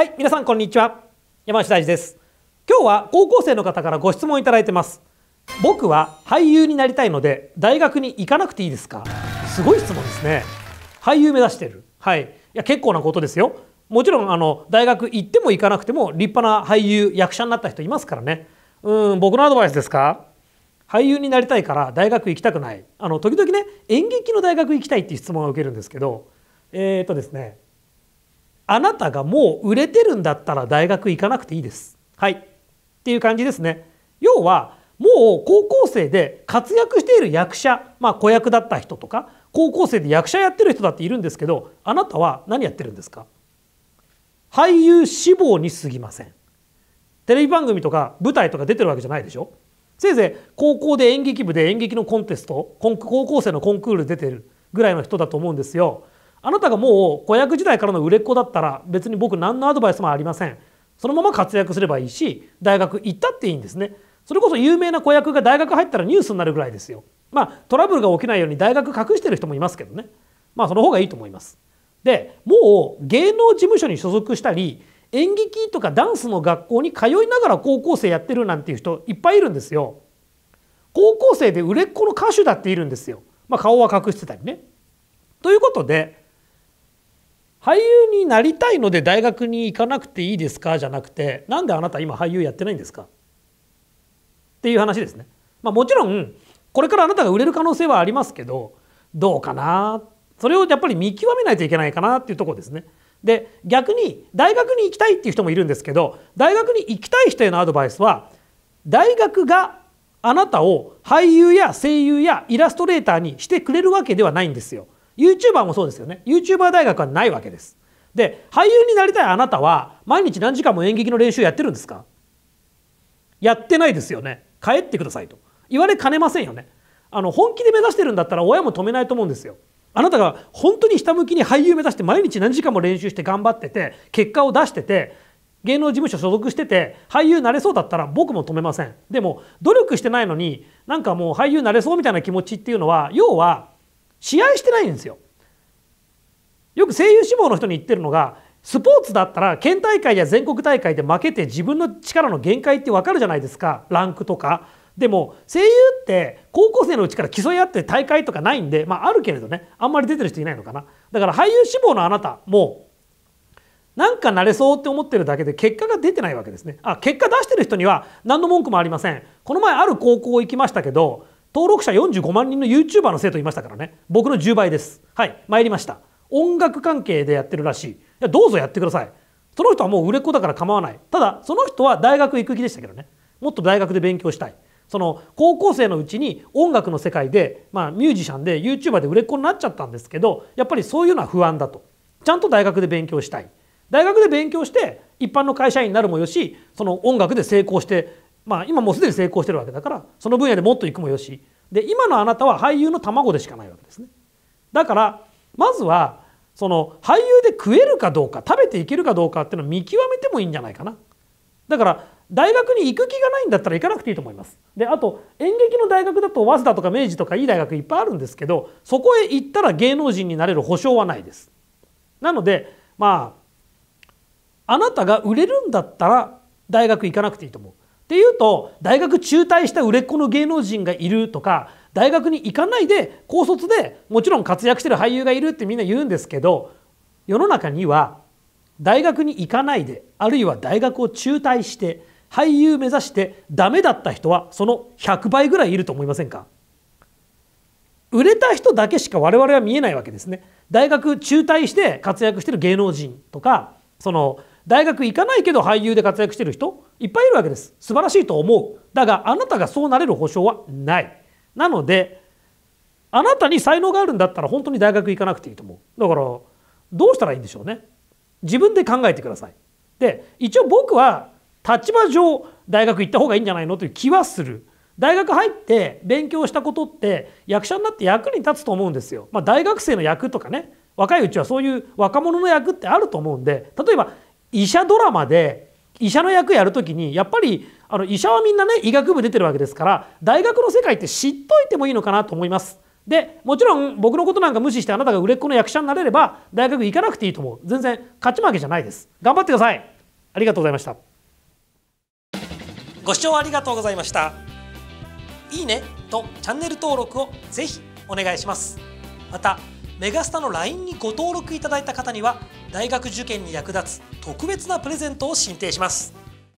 はい皆さんこんにちは山下大地です今日は高校生の方からご質問いただいてます僕は俳優になりたいので大学に行かなくていいですかすごい質問ですね俳優目指してるはいいや結構なことですよもちろんあの大学行っても行かなくても立派な俳優役者になった人いますからねうん僕のアドバイスですか俳優になりたいから大学行きたくないあの時々ね演劇の大学行きたいっていう質問を受けるんですけどえっ、ー、とですねあなたがもう売れてるんだったら大学行かなくていいです。はい。っていう感じですね。要は、もう高校生で活躍している役者、まあ子役だった人とか、高校生で役者やってる人だっているんですけど、あなたは何やってるんですか俳優志望に過ぎません。テレビ番組とか舞台とか出てるわけじゃないでしょせいぜい高校で演劇部で演劇のコンテスト、高校生のコンクール出てるぐらいの人だと思うんですよ。あなたがもう子役時代からの売れっ子だったら別に僕何のアドバイスもありませんそのまま活躍すればいいし大学行ったっていいんですねそれこそ有名な子役が大学入ったらニュースになるぐらいですよまあトラブルが起きないように大学隠してる人もいますけどねまあその方がいいと思いますでもう芸能事務所に所属したり演劇とかダンスの学校に通いながら高校生やってるなんていう人いっぱいいるんですよ高校生で売れっ子の歌手だっているんですよまあ顔は隠してたりねということで俳優になりたいので大学に行かなくていいですかじゃなくてなんであなた今俳優やってないんですかっていう話ですね。まあ、もちろんこれからあなたが売れる可能性はありますけどどうかなそれをやっぱり見極めないといけないかなっていうとこですね。で逆に大学に行きたいっていう人もいるんですけど大学に行きたい人へのアドバイスは大学があなたを俳優や声優やイラストレーターにしてくれるわけではないんですよ。YouTuber もそうですよね YouTuber 大学はないわけですで俳優になりたいあなたは毎日何時間も演劇の練習やってるんですかやってないですよね帰ってくださいと言われかねませんよねあの本気で目指してるんだったら親も止めないと思うんですよあなたが本当にひたむきに俳優目指して毎日何時間も練習して頑張ってて結果を出してて芸能事務所所属してて俳優なれそうだったら僕も止めませんでも努力してないのになんかもう俳優なれそうみたいな気持ちっていうのは要は試合してないんですよ。よく声優志望の人に言ってるのがスポーツだったら県大会や全国大会で負けて自分の力の限界って分かるじゃないですかランクとか。でも声優って高校生のうちから競い合って大会とかないんで、まあ、あるけれどねあんまり出てる人いないのかなだから俳優志望のあなたもなんかなれそうって思ってるだけで結果が出てないわけですねあ結果出してる人には何の文句もありませんこの前ある高校行きましたけど登録者45万人の YouTuber の生徒いましたからね僕の10倍ですはい参りました音楽関係でやってるらしいいやどうぞやってくださいその人はもう売れっ子だから構わないただその人は大学行く気でしたけどねもっと大学で勉強したいその高校生のうちに音楽の世界で、まあ、ミュージシャンで YouTuber で売れっ子になっちゃったんですけどやっぱりそういうのは不安だとちゃんと大学で勉強したい大学で勉強して一般の会社員になるもよしその音楽で成功してまあ、今もうすでに成功してるわけだからその分野でもっといくもよしで今のあなたは俳優の卵でしかないわけですねだからまずはその俳優で食えるかどうか食べていけるかどうかっていうのを見極めてもいいんじゃないかなだから大学に行く気がないんだったら行かなくていいと思いますであと演劇の大学だと早稲田とか明治とかいい大学いっぱいあるんですけどそこへ行ったら芸能人になれる保証はないですなのでまああなたが売れるんだったら大学行かなくていいと思うっていうと大学中退した売れっ子の芸能人がいるとか大学に行かないで高卒でもちろん活躍してる俳優がいるってみんな言うんですけど世の中には大学に行かないであるいは大学を中退して俳優目指してダメだった人はその100倍ぐらいいると思いませんか売れた人だけしか我々は見えないわけですね大学中退して活躍してる芸能人とかその大学行かないけど俳優で活躍してる人いっぱいいるわけです素晴らしいと思うだがあなたがそうなれる保証はないなのであなたに才能があるんだったら本当に大学行かなくていいと思うだからどうしたらいいんでしょうね自分で考えてくださいで一応僕は立場上大学行った方がいいんじゃないのという気はする大学入って勉強したことって役者になって役に立つと思うんですよ、まあ、大学生の役とかね若いうちはそういう若者の役ってあると思うんで例えば医者ドラマで医者の役やるときにやっぱりあの医者はみんなね医学部出てるわけですから大学の世界って知っといてもいいのかなと思います。でもちろん僕のことなんか無視してあなたが売れっ子の役者になれれば大学行かなくていいと思う全然勝ち負けじゃないです頑張ってくださいありがとうございましたご視聴ありがとうございましたいいねとチャンネル登録をぜひお願いしますまたメガスタの LINE にご登録いただいた方には大学受験に役立つ特別なプレゼントを進呈します